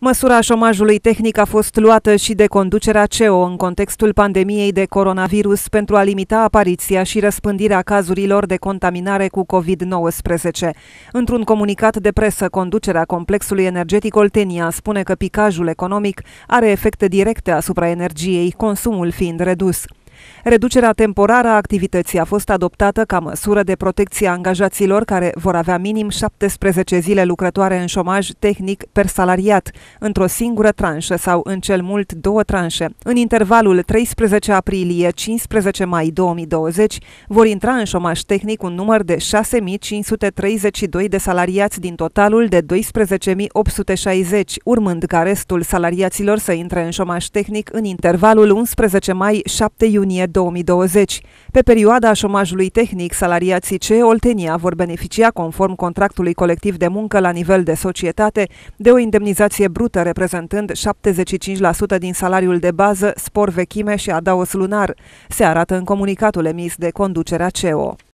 Măsura șomajului tehnic a fost luată și de conducerea CEO în contextul pandemiei de coronavirus pentru a limita apariția și răspândirea cazurilor de contaminare cu COVID-19. Într-un comunicat de presă, conducerea complexului energetic Oltenia spune că picajul economic are efecte directe asupra energiei, consumul fiind redus. Reducerea temporară a activității a fost adoptată ca măsură de protecție a angajaților care vor avea minim 17 zile lucrătoare în șomaj tehnic per salariat, într-o singură tranșă sau în cel mult două tranșe. În intervalul 13 aprilie-15 mai 2020 vor intra în șomaj tehnic un număr de 6532 de salariați din totalul de 12860, urmând ca restul salariaților să intre în șomaj tehnic în intervalul 11 mai-7 iunie iunie 2020. Pe perioada șomajului tehnic, salariații ce Oltenia vor beneficia conform contractului colectiv de muncă la nivel de societate de o indemnizație brută reprezentând 75% din salariul de bază, spor vechime și adaos lunar, se arată în comunicatul emis de conducerea CEO.